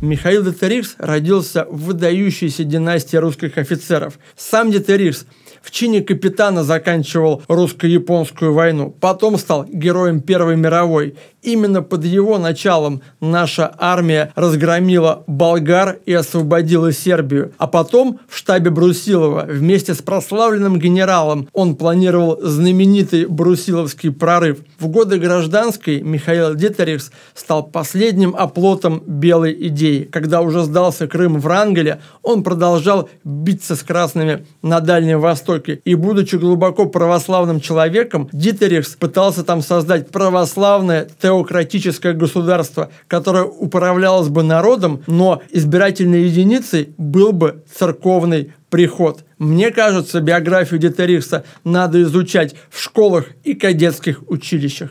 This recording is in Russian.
Михаил Детерикс родился в выдающейся династии русских офицеров. Сам Детерикс в чине капитана заканчивал русско-японскую войну, потом стал героем Первой мировой. Именно под его началом наша армия разгромила болгар и освободила Сербию. А потом в штабе Брусилова вместе с прославленным генералом он планировал знаменитый брусиловский прорыв. В годы гражданской Михаил Дитеревс стал последним оплотом белой идеи. Когда уже сдался Крым в Рангеле, он продолжал биться с красными на Дальнем Востоке Востоке, и будучи глубоко православным человеком, Дитерихс пытался там создать православное теократическое государство, которое управлялось бы народом, но избирательной единицей был бы церковный приход. Мне кажется, биографию Дитерихса надо изучать в школах и кадетских училищах.